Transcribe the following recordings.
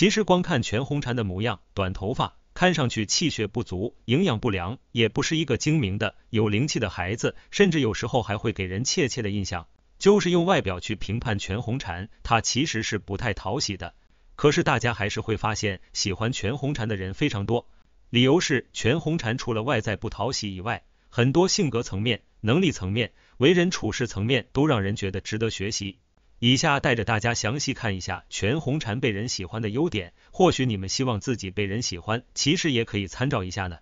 其实光看全红婵的模样，短头发，看上去气血不足，营养不良，也不是一个精明的、有灵气的孩子，甚至有时候还会给人怯怯的印象。就是用外表去评判全红婵，她其实是不太讨喜的。可是大家还是会发现，喜欢全红婵的人非常多，理由是全红婵除了外在不讨喜以外，很多性格层面、能力层面、为人处事层面都让人觉得值得学习。以下带着大家详细看一下全红婵被人喜欢的优点，或许你们希望自己被人喜欢，其实也可以参照一下呢。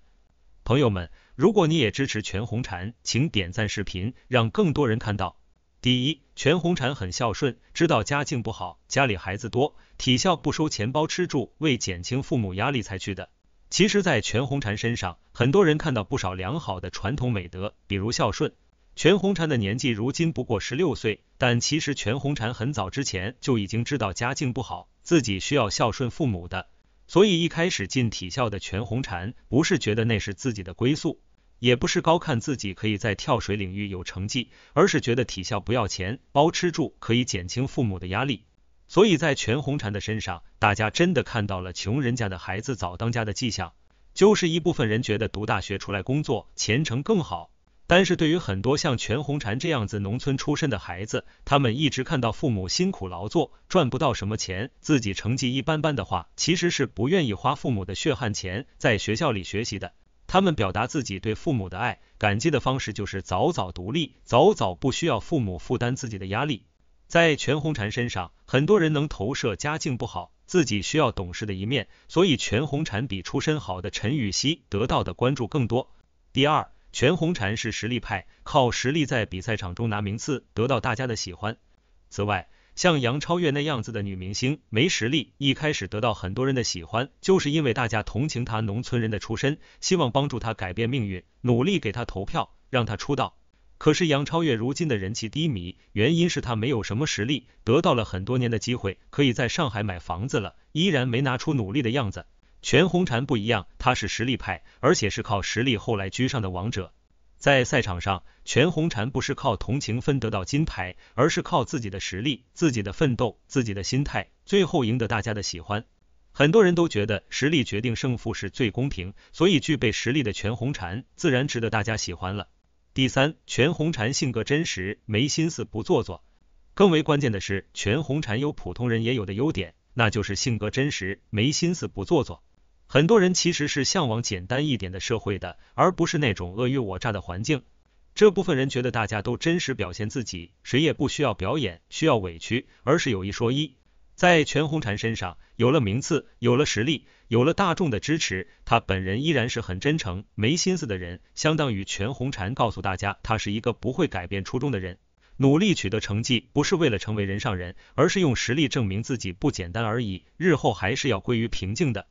朋友们，如果你也支持全红婵，请点赞视频，让更多人看到。第一，全红婵很孝顺，知道家境不好，家里孩子多，体校不收钱包吃住，为减轻父母压力才去的。其实，在全红婵身上，很多人看到不少良好的传统美德，比如孝顺。全红婵的年纪如今不过十六岁，但其实全红婵很早之前就已经知道家境不好，自己需要孝顺父母的。所以一开始进体校的全红婵，不是觉得那是自己的归宿，也不是高看自己可以在跳水领域有成绩，而是觉得体校不要钱，包吃住，可以减轻父母的压力。所以在全红婵的身上，大家真的看到了穷人家的孩子早当家的迹象。就是一部分人觉得读大学出来工作，前程更好。但是对于很多像全红婵这样子农村出身的孩子，他们一直看到父母辛苦劳作，赚不到什么钱，自己成绩一般般的话，其实是不愿意花父母的血汗钱在学校里学习的。他们表达自己对父母的爱、感激的方式就是早早独立，早早不需要父母负担自己的压力。在全红婵身上，很多人能投射家境不好，自己需要懂事的一面，所以全红婵比出身好的陈雨锡得到的关注更多。第二。全红婵是实力派，靠实力在比赛场中拿名次，得到大家的喜欢。此外，像杨超越那样子的女明星，没实力，一开始得到很多人的喜欢，就是因为大家同情她农村人的出身，希望帮助她改变命运，努力给她投票，让她出道。可是杨超越如今的人气低迷，原因是她没有什么实力，得到了很多年的机会，可以在上海买房子了，依然没拿出努力的样子。全红婵不一样，他是实力派，而且是靠实力后来居上的王者。在赛场上，全红婵不是靠同情分得到金牌，而是靠自己的实力、自己的奋斗、自己的心态，最后赢得大家的喜欢。很多人都觉得实力决定胜负是最公平，所以具备实力的全红婵自然值得大家喜欢了。第三，全红婵性格真实，没心思不做作。更为关键的是，全红婵有普通人也有的优点，那就是性格真实，没心思不做作。很多人其实是向往简单一点的社会的，而不是那种尔虞我诈的环境。这部分人觉得大家都真实表现自己，谁也不需要表演，需要委屈，而是有一说一。在全红婵身上，有了名次，有了实力，有了大众的支持，他本人依然是很真诚、没心思的人。相当于全红婵告诉大家，他是一个不会改变初衷的人，努力取得成绩不是为了成为人上人，而是用实力证明自己不简单而已。日后还是要归于平静的。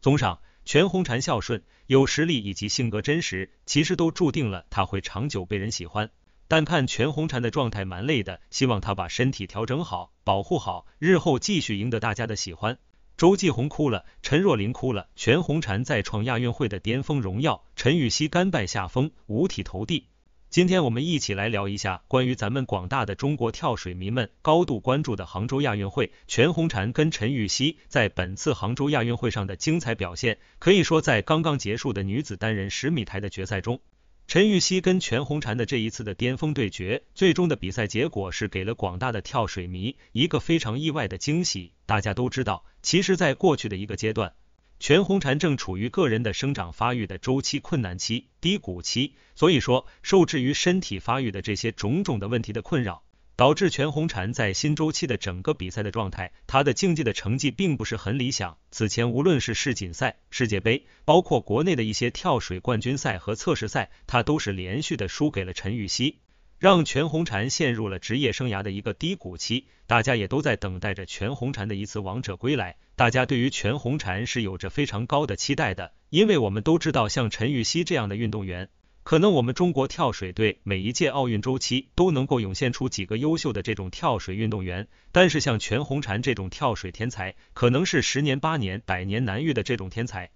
综上，全红婵孝顺、有实力以及性格真实，其实都注定了她会长久被人喜欢。但看全红婵的状态蛮累的，希望她把身体调整好，保护好，日后继续赢得大家的喜欢。周继红哭了，陈若琳哭了，全红婵再创亚运会的巅峰荣耀，陈芋汐甘拜下风，五体投地。今天我们一起来聊一下关于咱们广大的中国跳水迷们高度关注的杭州亚运会，全红婵跟陈芋汐在本次杭州亚运会上的精彩表现。可以说，在刚刚结束的女子单人十米台的决赛中，陈芋汐跟全红婵的这一次的巅峰对决，最终的比赛结果是给了广大的跳水迷一个非常意外的惊喜。大家都知道，其实，在过去的一个阶段，全红婵正处于个人的生长发育的周期困难期、低谷期，所以说受制于身体发育的这些种种的问题的困扰，导致全红婵在新周期的整个比赛的状态，她的竞技的成绩并不是很理想。此前无论是世锦赛、世界杯，包括国内的一些跳水冠军赛和测试赛，她都是连续的输给了陈芋汐。让全红婵陷入了职业生涯的一个低谷期，大家也都在等待着全红婵的一次王者归来。大家对于全红婵是有着非常高的期待的，因为我们都知道，像陈芋汐这样的运动员，可能我们中国跳水队每一届奥运周期都能够涌现出几个优秀的这种跳水运动员，但是像全红婵这种跳水天才，可能是十年八年、百年难遇的这种天才。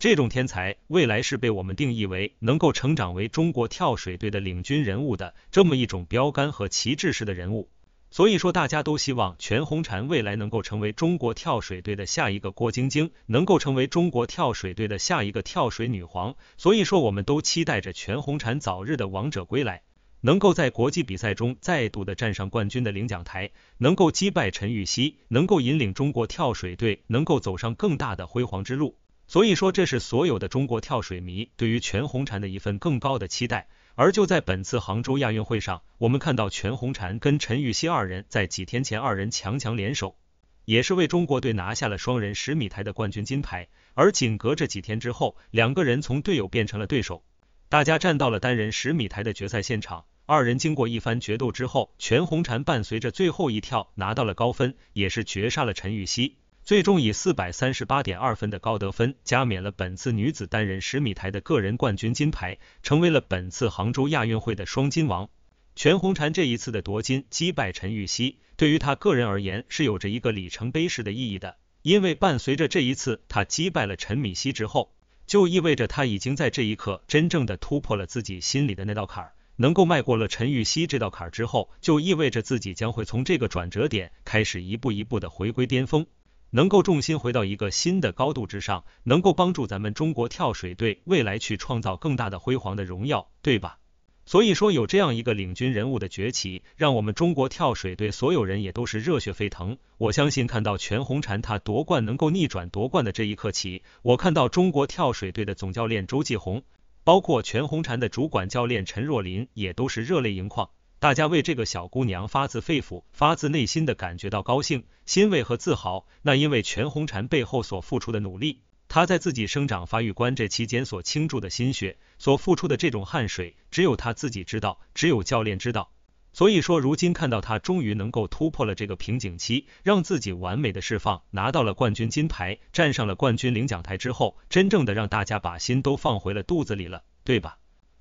这种天才未来是被我们定义为能够成长为中国跳水队的领军人物的这么一种标杆和旗帜式的人物，所以说大家都希望全红婵未来能够成为中国跳水队的下一个郭晶晶，能够成为中国跳水队的下一个跳水女皇。所以说，我们都期待着全红婵早日的王者归来，能够在国际比赛中再度的站上冠军的领奖台，能够击败陈芋汐，能够引领中国跳水队，能够走上更大的辉煌之路。所以说，这是所有的中国跳水迷对于全红婵的一份更高的期待。而就在本次杭州亚运会上，我们看到全红婵跟陈芋汐二人在几天前二人强强联手，也是为中国队拿下了双人十米台的冠军金牌。而仅隔着几天之后，两个人从队友变成了对手，大家站到了单人十米台的决赛现场。二人经过一番决斗之后，全红婵伴随着最后一跳拿到了高分，也是绝杀了陈芋汐。最终以四百三十八点二分的高得分加冕了本次女子单人十米台的个人冠军金牌，成为了本次杭州亚运会的双金王。全红婵这一次的夺金击败陈芋汐，对于她个人而言是有着一个里程碑式的意义的。因为伴随着这一次她击败了陈芋汐之后，就意味着她已经在这一刻真正的突破了自己心里的那道坎儿。能够迈过了陈芋汐这道坎儿之后，就意味着自己将会从这个转折点开始一步一步的回归巅峰。能够重心回到一个新的高度之上，能够帮助咱们中国跳水队未来去创造更大的辉煌的荣耀，对吧？所以说有这样一个领军人物的崛起，让我们中国跳水队所有人也都是热血沸腾。我相信看到全红婵她夺冠能够逆转夺冠的这一刻起，我看到中国跳水队的总教练周继红，包括全红婵的主管教练陈若琳也都是热泪盈眶。大家为这个小姑娘发自肺腑、发自内心的感觉到高兴、欣慰和自豪，那因为全红婵背后所付出的努力，她在自己生长发育关这期间所倾注的心血，所付出的这种汗水，只有她自己知道，只有教练知道。所以说，如今看到她终于能够突破了这个瓶颈期，让自己完美的释放，拿到了冠军金牌，站上了冠军领奖台之后，真正的让大家把心都放回了肚子里了，对吧？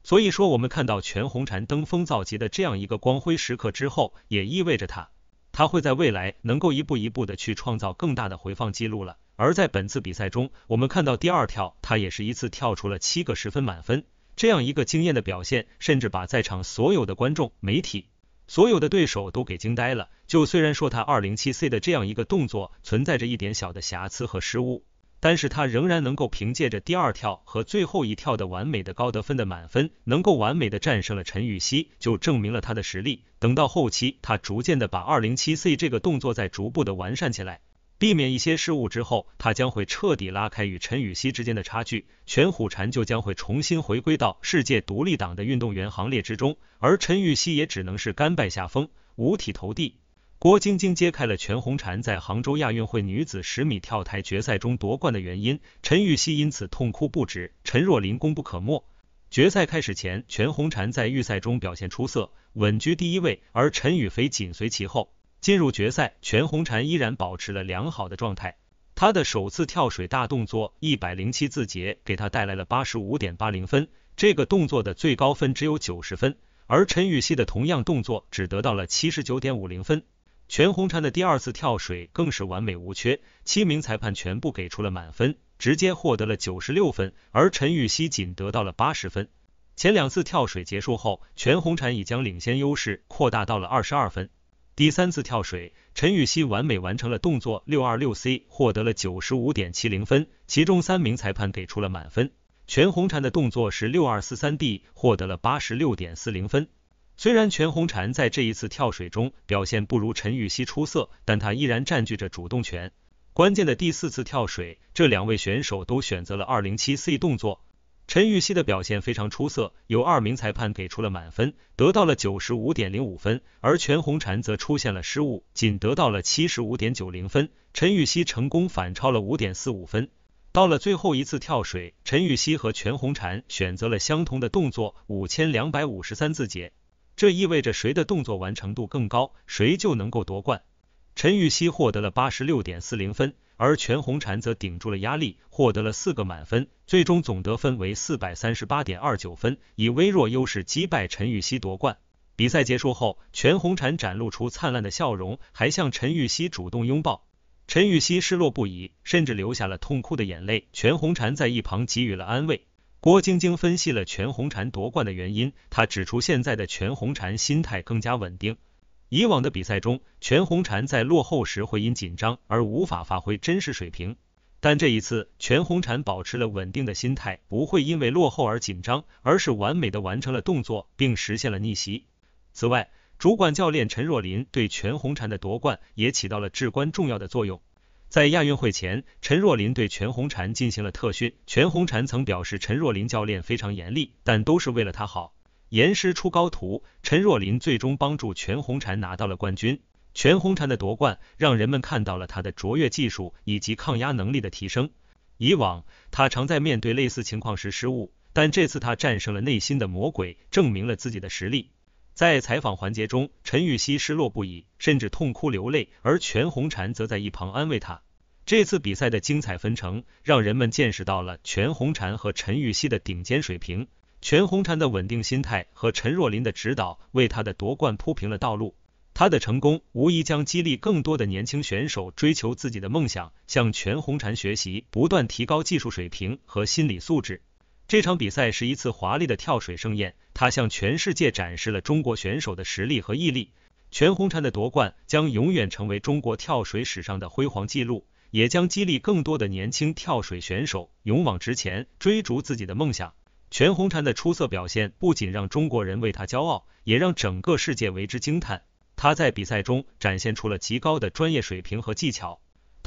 所以说，我们看到全红婵登峰造极的这样一个光辉时刻之后，也意味着他，他会在未来能够一步一步的去创造更大的回放记录了。而在本次比赛中，我们看到第二跳，他也是一次跳出了七个十分满分，这样一个惊艳的表现，甚至把在场所有的观众、媒体、所有的对手都给惊呆了。就虽然说他二零七 C 的这样一个动作存在着一点小的瑕疵和失误。但是他仍然能够凭借着第二跳和最后一跳的完美的高得分的满分，能够完美的战胜了陈芋汐，就证明了他的实力。等到后期，他逐渐的把二零七 C 这个动作再逐步的完善起来，避免一些失误之后，他将会彻底拉开与陈芋汐之间的差距，全虎禅就将会重新回归到世界独立党的运动员行列之中，而陈芋汐也只能是甘拜下风，五体投地。郭晶晶揭开了全红婵在杭州亚运会女子十米跳台决赛中夺冠的原因，陈芋汐因此痛哭不止，陈若琳功不可没。决赛开始前，全红婵在预赛中表现出色，稳居第一位，而陈雨菲紧随其后。进入决赛，全红婵依然保持了良好的状态，她的首次跳水大动作一百零七字节，给她带来了八十五点八零分，这个动作的最高分只有九十分，而陈芋汐的同样动作只得到了七十九点五零分。全红婵的第二次跳水更是完美无缺，七名裁判全部给出了满分，直接获得了九十六分，而陈芋汐仅得到了八十分。前两次跳水结束后，全红婵已将领先优势扩大到了二十二分。第三次跳水，陈芋汐完美完成了动作六二六 C，获得了九十五点七零分，其中三名裁判给出了满分。全红婵的动作是六二四三 D，获得了八十六点四零分。虽然全红婵在这一次跳水中表现不如陈芋汐出色，但她依然占据着主动权。关键的第四次跳水，这两位选手都选择了二零七 C 动作。陈芋汐的表现非常出色，由二名裁判给出了满分，得到了九十五点零五分。而全红婵则出现了失误，仅得到了七十五点九零分。陈芋汐成功反超了五点四五分。到了最后一次跳水，陈芋汐和全红婵选择了相同的动作，五千两百五十三字节。这意味着谁的动作完成度更高，谁就能够夺冠。陈芋汐获得了八十六点四零分，而全红婵则顶住了压力，获得了四个满分，最终总得分为四百三十八点二九分，以微弱优势击败陈芋汐夺冠。比赛结束后，全红婵展露出灿烂的笑容，还向陈芋汐主动拥抱。陈芋汐失落不已，甚至流下了痛哭的眼泪。全红婵在一旁给予了安慰。郭晶晶分析了全红婵夺冠的原因，她指出现在的全红婵心态更加稳定。以往的比赛中，全红婵在落后时会因紧张而无法发挥真实水平，但这一次全红婵保持了稳定的心态，不会因为落后而紧张，而是完美的完成了动作，并实现了逆袭。此外，主管教练陈若琳对全红婵的夺冠也起到了至关重要的作用。在亚运会前，陈若琳对全红婵进行了特训。全红婵曾表示，陈若琳教练非常严厉，但都是为了她好。严师出高徒，陈若琳最终帮助全红婵拿到了冠军。全红婵的夺冠让人们看到了她的卓越技术以及抗压能力的提升。以往，她常在面对类似情况时失误，但这次她战胜了内心的魔鬼，证明了自己的实力。在采访环节中，陈芋汐失落不已，甚至痛哭流泪，而全红婵则在一旁安慰她。这次比赛的精彩纷呈，让人们见识到了全红婵和陈芋汐的顶尖水平。全红婵的稳定心态和陈若琳的指导，为她的夺冠铺平了道路。她的成功无疑将激励更多的年轻选手追求自己的梦想，向全红婵学习，不断提高技术水平和心理素质。这场比赛是一次华丽的跳水盛宴，他向全世界展示了中国选手的实力和毅力。全红婵的夺冠将永远成为中国跳水史上的辉煌记录，也将激励更多的年轻跳水选手勇往直前，追逐自己的梦想。全红婵的出色表现不仅让中国人为他骄傲，也让整个世界为之惊叹。他在比赛中展现出了极高的专业水平和技巧。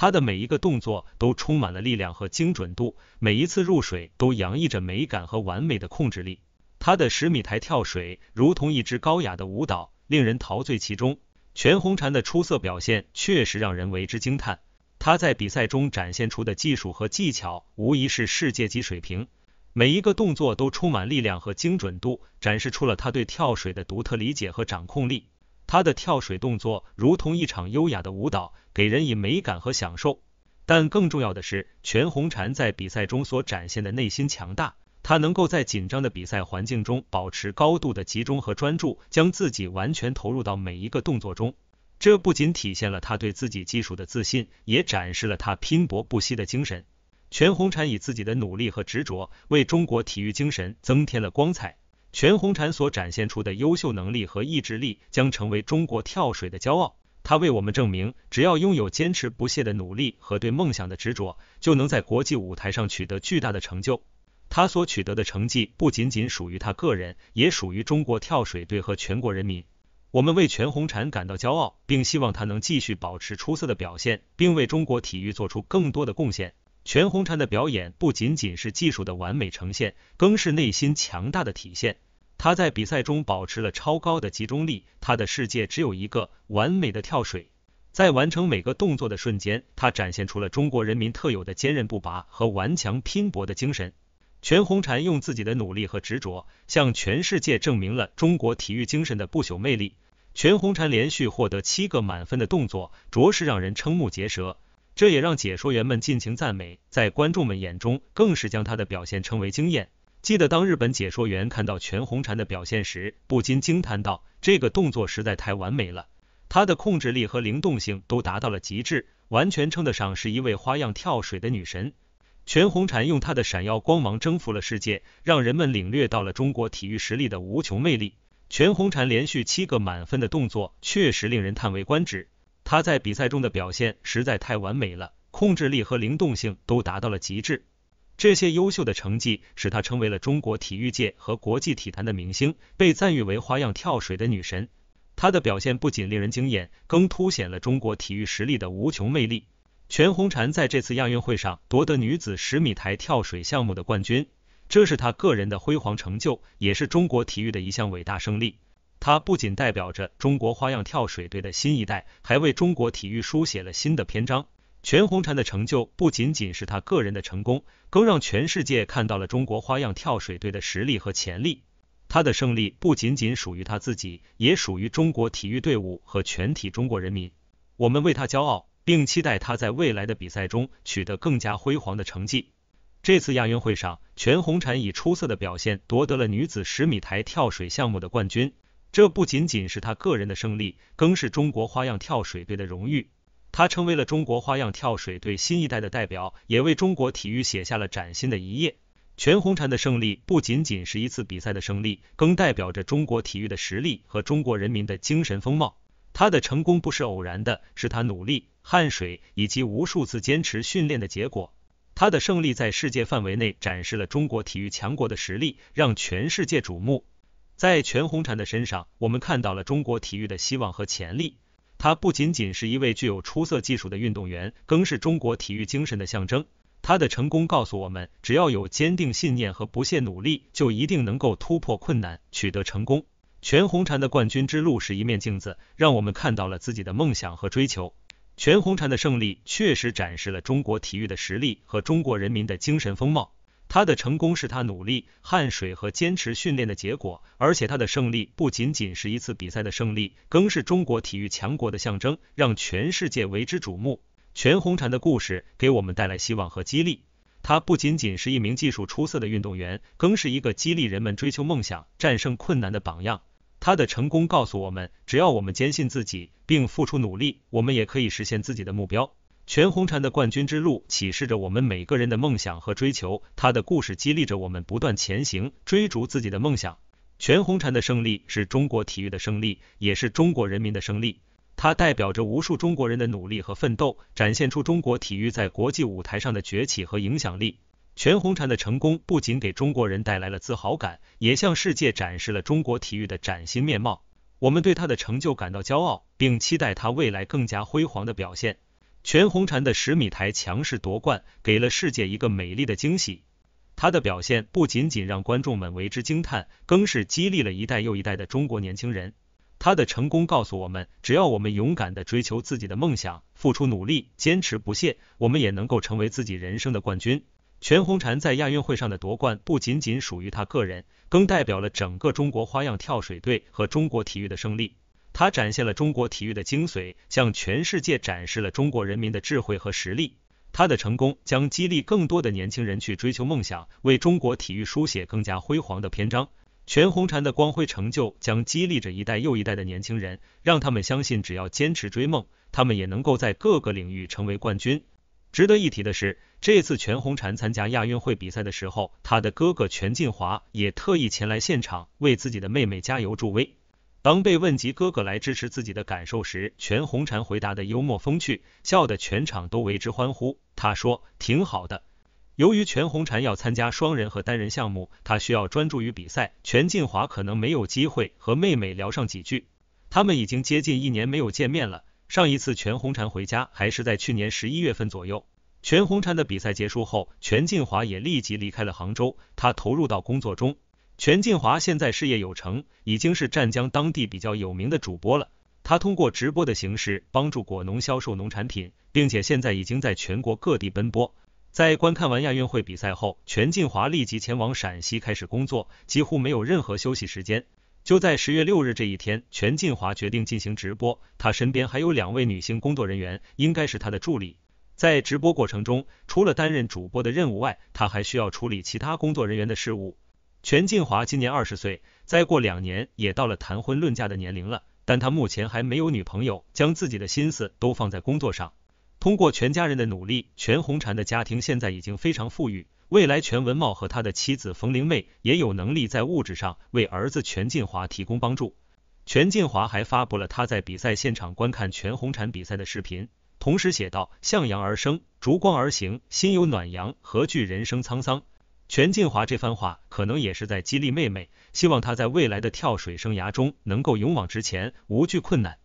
他的每一个动作都充满了力量和精准度，每一次入水都洋溢着美感和完美的控制力。他的十米台跳水如同一支高雅的舞蹈，令人陶醉其中。全红婵的出色表现确实让人为之惊叹，他在比赛中展现出的技术和技巧无疑是世界级水平。每一个动作都充满力量和精准度，展示出了他对跳水的独特理解和掌控力。他的跳水动作如同一场优雅的舞蹈，给人以美感和享受。但更重要的是，全红婵在比赛中所展现的内心强大。他能够在紧张的比赛环境中保持高度的集中和专注，将自己完全投入到每一个动作中。这不仅体现了他对自己技术的自信，也展示了他拼搏不息的精神。全红婵以自己的努力和执着，为中国体育精神增添了光彩。全红婵所展现出的优秀能力和意志力，将成为中国跳水的骄傲。他为我们证明，只要拥有坚持不懈的努力和对梦想的执着，就能在国际舞台上取得巨大的成就。他所取得的成绩不仅仅属于他个人，也属于中国跳水队和全国人民。我们为全红婵感到骄傲，并希望他能继续保持出色的表现，并为中国体育做出更多的贡献。全红婵的表演不仅仅是技术的完美呈现，更是内心强大的体现。她在比赛中保持了超高的集中力，她的世界只有一个完美的跳水。在完成每个动作的瞬间，她展现出了中国人民特有的坚韧不拔和顽强拼搏的精神。全红婵用自己的努力和执着，向全世界证明了中国体育精神的不朽魅力。全红婵连续获得七个满分的动作，着实让人瞠目结舌。这也让解说员们尽情赞美，在观众们眼中更是将她的表现称为惊艳。记得当日本解说员看到全红婵的表现时，不禁惊叹道：“这个动作实在太完美了，她的控制力和灵动性都达到了极致，完全称得上是一位花样跳水的女神。”全红婵用她的闪耀光芒征服了世界，让人们领略到了中国体育实力的无穷魅力。全红婵连续七个满分的动作，确实令人叹为观止。她在比赛中的表现实在太完美了，控制力和灵动性都达到了极致。这些优秀的成绩使她成为了中国体育界和国际体坛的明星，被赞誉为花样跳水的女神。她的表现不仅令人惊艳，更凸显了中国体育实力的无穷魅力。全红婵在这次亚运会上夺得女子十米台跳水项目的冠军，这是她个人的辉煌成就，也是中国体育的一项伟大胜利。她不仅代表着中国花样跳水队的新一代，还为中国体育书写了新的篇章。全红婵的成就不仅仅是他个人的成功，更让全世界看到了中国花样跳水队的实力和潜力。他的胜利不仅仅属于他自己，也属于中国体育队伍和全体中国人民。我们为他骄傲，并期待他在未来的比赛中取得更加辉煌的成绩。这次亚运会上，全红婵以出色的表现夺得了女子十米台跳水项目的冠军。这不仅仅是他个人的胜利，更是中国花样跳水队的荣誉。他成为了中国花样跳水队新一代的代表，也为中国体育写下了崭新的一页。全红婵的胜利不仅仅是一次比赛的胜利，更代表着中国体育的实力和中国人民的精神风貌。他的成功不是偶然的，是他努力、汗水以及无数次坚持训练的结果。他的胜利在世界范围内展示了中国体育强国的实力，让全世界瞩目。在全红婵的身上，我们看到了中国体育的希望和潜力。他不仅仅是一位具有出色技术的运动员，更是中国体育精神的象征。他的成功告诉我们，只要有坚定信念和不懈努力，就一定能够突破困难，取得成功。全红婵的冠军之路是一面镜子，让我们看到了自己的梦想和追求。全红婵的胜利确实展示了中国体育的实力和中国人民的精神风貌。他的成功是他努力、汗水和坚持训练的结果，而且他的胜利不仅仅是一次比赛的胜利，更是中国体育强国的象征，让全世界为之瞩目。全红婵的故事给我们带来希望和激励。他不仅仅是一名技术出色的运动员，更是一个激励人们追求梦想、战胜困难的榜样。他的成功告诉我们，只要我们坚信自己并付出努力，我们也可以实现自己的目标。全红婵的冠军之路启示着我们每个人的梦想和追求，他的故事激励着我们不断前行，追逐自己的梦想。全红婵的胜利是中国体育的胜利，也是中国人民的胜利。它代表着无数中国人的努力和奋斗，展现出中国体育在国际舞台上的崛起和影响力。全红婵的成功不仅给中国人带来了自豪感，也向世界展示了中国体育的崭新面貌。我们对他的成就感到骄傲，并期待他未来更加辉煌的表现。全红婵的十米台强势夺冠，给了世界一个美丽的惊喜。她的表现不仅仅让观众们为之惊叹，更是激励了一代又一代的中国年轻人。她的成功告诉我们，只要我们勇敢地追求自己的梦想，付出努力，坚持不懈，我们也能够成为自己人生的冠军。全红婵在亚运会上的夺冠，不仅仅属于她个人，更代表了整个中国花样跳水队和中国体育的胜利。他展现了中国体育的精髓，向全世界展示了中国人民的智慧和实力。他的成功将激励更多的年轻人去追求梦想，为中国体育书写更加辉煌的篇章。全红婵的光辉成就将激励着一代又一代的年轻人，让他们相信只要坚持追梦，他们也能够在各个领域成为冠军。值得一提的是，这次全红婵参加亚运会比赛的时候，她的哥哥全进华也特意前来现场为自己的妹妹加油助威。当被问及哥哥来支持自己的感受时，全红婵回答的幽默风趣，笑得全场都为之欢呼。他说：“挺好的。”由于全红婵要参加双人和单人项目，她需要专注于比赛，全进华可能没有机会和妹妹聊上几句。他们已经接近一年没有见面了，上一次全红婵回家还是在去年十一月份左右。全红婵的比赛结束后，全进华也立即离开了杭州，他投入到工作中。全进华现在事业有成，已经是湛江当地比较有名的主播了。他通过直播的形式帮助果农销售农产品，并且现在已经在全国各地奔波。在观看完亚运会比赛后，全进华立即前往陕西开始工作，几乎没有任何休息时间。就在十月六日这一天，全进华决定进行直播。他身边还有两位女性工作人员，应该是他的助理。在直播过程中，除了担任主播的任务外，他还需要处理其他工作人员的事务。全进华今年二十岁，再过两年也到了谈婚论嫁的年龄了，但他目前还没有女朋友，将自己的心思都放在工作上。通过全家人的努力，全红婵的家庭现在已经非常富裕，未来全文茂和他的妻子冯玲妹也有能力在物质上为儿子全进华提供帮助。全进华还发布了他在比赛现场观看全红婵比赛的视频，同时写道：向阳而生，逐光而行，心有暖阳，何惧人生沧桑。全进华这番话可能也是在激励妹妹，希望她在未来的跳水生涯中能够勇往直前，无惧困难。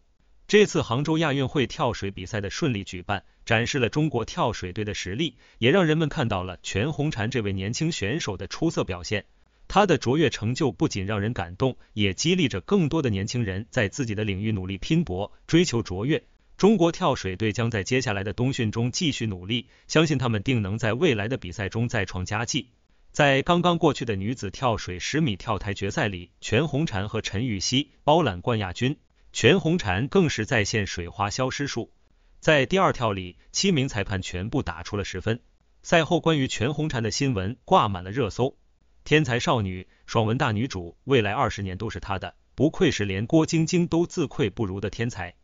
这次杭州亚运会跳水比赛的顺利举办，展示了中国跳水队的实力，也让人们看到了全红婵这位年轻选手的出色表现。她的卓越成就不仅让人感动，也激励着更多的年轻人在自己的领域努力拼搏，追求卓越。中国跳水队将在接下来的冬训中继续努力，相信他们定能在未来的比赛中再创佳绩。在刚刚过去的女子跳水十米跳台决赛里，全红婵和陈芋汐包揽冠亚军。全红婵更是再现水花消失术，在第二跳里，七名裁判全部打出了十分。赛后，关于全红婵的新闻挂满了热搜，天才少女，爽文大女主，未来二十年都是她的。不愧是连郭晶晶都自愧不如的天才。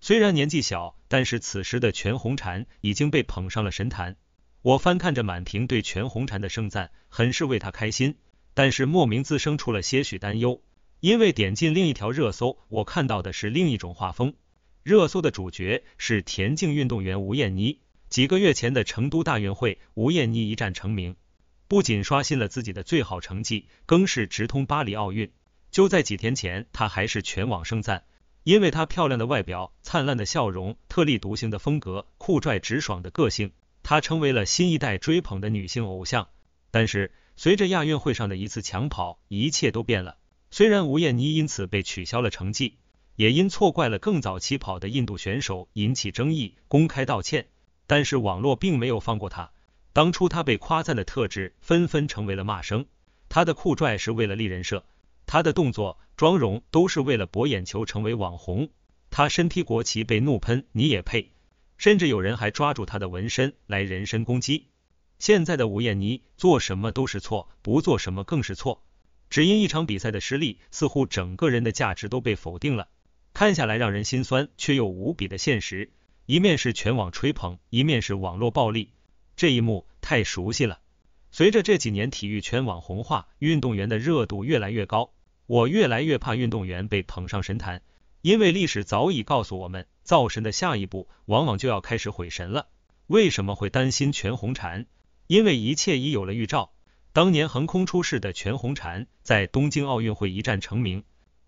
虽然年纪小，但是此时的全红婵已经被捧上了神坛。我翻看着满屏对全红婵的盛赞，很是为她开心，但是莫名滋生出了些许担忧。因为点进另一条热搜，我看到的是另一种画风。热搜的主角是田径运动员吴艳妮。几个月前的成都大运会，吴艳妮一战成名，不仅刷新了自己的最好成绩，更是直通巴黎奥运。就在几天前，她还是全网盛赞，因为她漂亮的外表、灿烂的笑容、特立独行的风格、酷拽直爽的个性。她成为了新一代追捧的女性偶像，但是随着亚运会上的一次抢跑，一切都变了。虽然吴艳妮因此被取消了成绩，也因错怪了更早起跑的印度选手引起争议，公开道歉，但是网络并没有放过她。当初她被夸赞的特质，纷纷成为了骂声。她的酷拽是为了立人设，她的动作、妆容都是为了博眼球，成为网红。她身披国旗被怒喷，你也配？甚至有人还抓住他的纹身来人身攻击。现在的吴彦妮做什么都是错，不做什么更是错。只因一场比赛的失利，似乎整个人的价值都被否定了。看下来让人心酸，却又无比的现实。一面是全网吹捧，一面是网络暴力，这一幕太熟悉了。随着这几年体育全网红化，运动员的热度越来越高，我越来越怕运动员被捧上神坛。因为历史早已告诉我们，造神的下一步往往就要开始毁神了。为什么会担心全红婵？因为一切已有了预兆。当年横空出世的全红婵，在东京奥运会一战成名，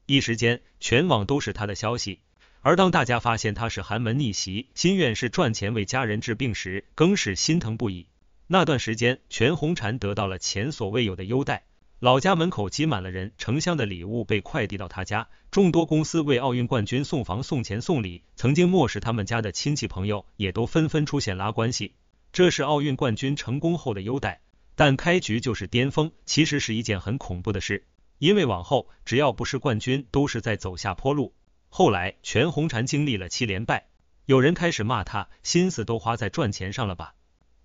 一时间全网都是她的消息。而当大家发现她是寒门逆袭，心愿是赚钱为家人治病时，更是心疼不已。那段时间，全红婵得到了前所未有的优待。老家门口挤满了人，城乡的礼物被快递到他家，众多公司为奥运冠军送房送钱送礼，曾经漠视他们家的亲戚朋友也都纷纷出现拉关系，这是奥运冠军成功后的优待。但开局就是巅峰，其实是一件很恐怖的事，因为往后只要不是冠军，都是在走下坡路。后来全红婵经历了七连败，有人开始骂他，心思都花在赚钱上了吧？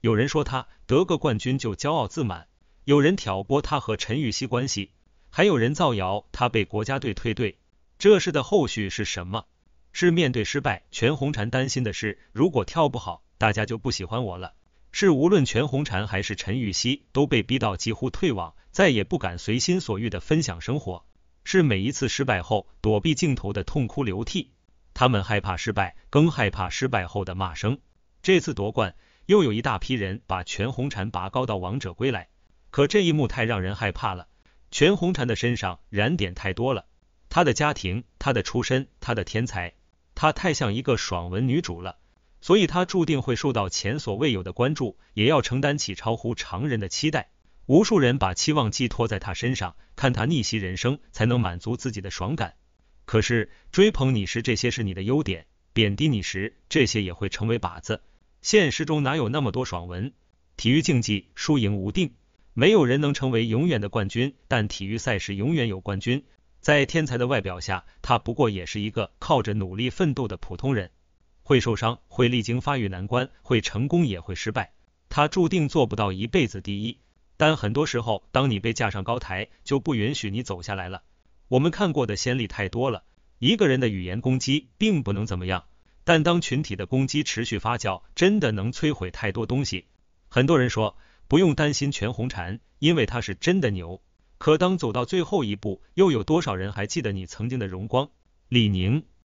有人说他得个冠军就骄傲自满。有人挑拨他和陈玉汐关系，还有人造谣他被国家队退队。这事的后续是什么？是面对失败，全红婵担心的是，如果跳不好，大家就不喜欢我了。是无论全红婵还是陈玉汐都被逼到几乎退网，再也不敢随心所欲的分享生活。是每一次失败后躲避镜头的痛哭流涕，他们害怕失败，更害怕失败后的骂声。这次夺冠，又有一大批人把全红婵拔高到王者归来。可这一幕太让人害怕了。全红婵的身上燃点太多了，她的家庭，她的出身，她的天才，她太像一个爽文女主了，所以她注定会受到前所未有的关注，也要承担起超乎常人的期待。无数人把期望寄托在她身上，看她逆袭人生，才能满足自己的爽感。可是追捧你时，这些是你的优点；贬低你时，这些也会成为靶子。现实中哪有那么多爽文？体育竞技，输赢无定。没有人能成为永远的冠军，但体育赛事永远有冠军。在天才的外表下，他不过也是一个靠着努力奋斗的普通人。会受伤，会历经发育难关，会成功，也会失败。他注定做不到一辈子第一。但很多时候，当你被架上高台，就不允许你走下来了。我们看过的先例太多了。一个人的语言攻击并不能怎么样，但当群体的攻击持续发酵，真的能摧毁太多东西。很多人说。不用担心全红婵，因为他是真的牛。可当走到最后一步，又有多少人还记得你曾经的荣光？李宁。